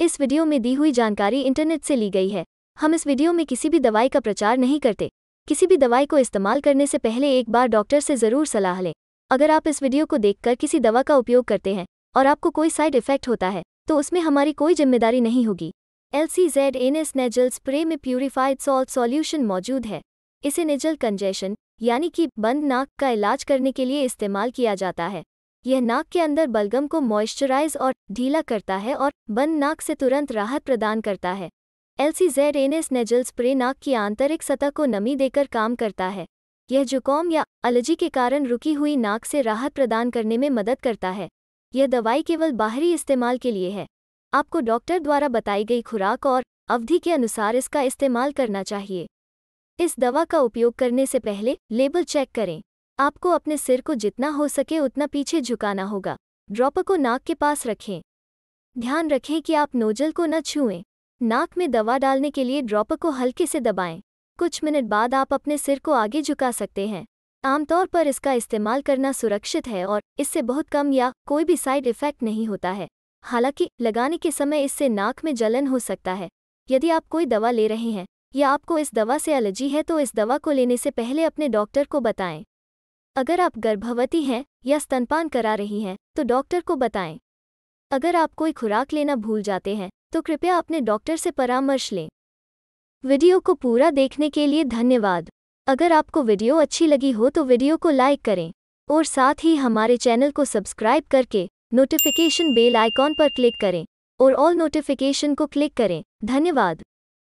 इस वीडियो में दी हुई जानकारी इंटरनेट से ली गई है हम इस वीडियो में किसी भी दवाई का प्रचार नहीं करते किसी भी दवाई को इस्तेमाल करने से पहले एक बार डॉक्टर से ज़रूर सलाह लें अगर आप इस वीडियो को देखकर किसी दवा का उपयोग करते हैं और आपको कोई साइड इफेक्ट होता है तो उसमें हमारी कोई जिम्मेदारी नहीं होगी L C Z N S nasal spray में प्यूरिफाइड सॉल्ट सॉल्यूशन मौजूद है इसे नेजल कंजेशन यानी कि बंद नाक का इलाज करने के लिए इस्तेमाल किया जाता है यह नाक के अंदर बलगम को मॉइस्चराइज और ढीला करता है और बंद नाक से तुरंत राहत प्रदान करता है एलसी जेड नेजल स्प्रे नाक की आंतरिक सतह को नमी देकर काम करता है यह जुकाम या एलर्जी के कारण रुकी हुई नाक से राहत प्रदान करने में मदद करता है यह दवाई केवल बाहरी इस्तेमाल के लिए है आपको डॉक्टर द्वारा बताई गई खुराक और अवधि के अनुसार इसका इस्तेमाल करना चाहिए इस दवा का उपयोग करने से पहले लेबल चेक करें आपको अपने सिर को जितना हो सके उतना पीछे झुकाना होगा ड्रॉपर को नाक के पास रखें ध्यान रखें कि आप नोजल को न छुएं नाक में दवा डालने के लिए ड्रॉपर को हल्के से दबाएं कुछ मिनट बाद आप अपने सिर को आगे झुका सकते हैं आमतौर पर इसका इस्तेमाल करना सुरक्षित है और इससे बहुत कम या कोई भी साइड इफ़ेक्ट नहीं होता है हालांकि लगाने के समय इससे नाक में जलन हो सकता है यदि आप कोई दवा ले रहे हैं या आपको इस दवा से एलर्जी है तो इस दवा को लेने से पहले अपने डॉक्टर को बताएं अगर आप गर्भवती हैं या स्तनपान करा रही हैं तो डॉक्टर को बताएं अगर आप कोई खुराक लेना भूल जाते हैं तो कृपया अपने डॉक्टर से परामर्श लें वीडियो को पूरा देखने के लिए धन्यवाद अगर आपको वीडियो अच्छी लगी हो तो वीडियो को लाइक करें और साथ ही हमारे चैनल को सब्सक्राइब करके नोटिफिकेशन बेल आइकॉन पर क्लिक करें और ऑल नोटिफिकेशन को क्लिक करें धन्यवाद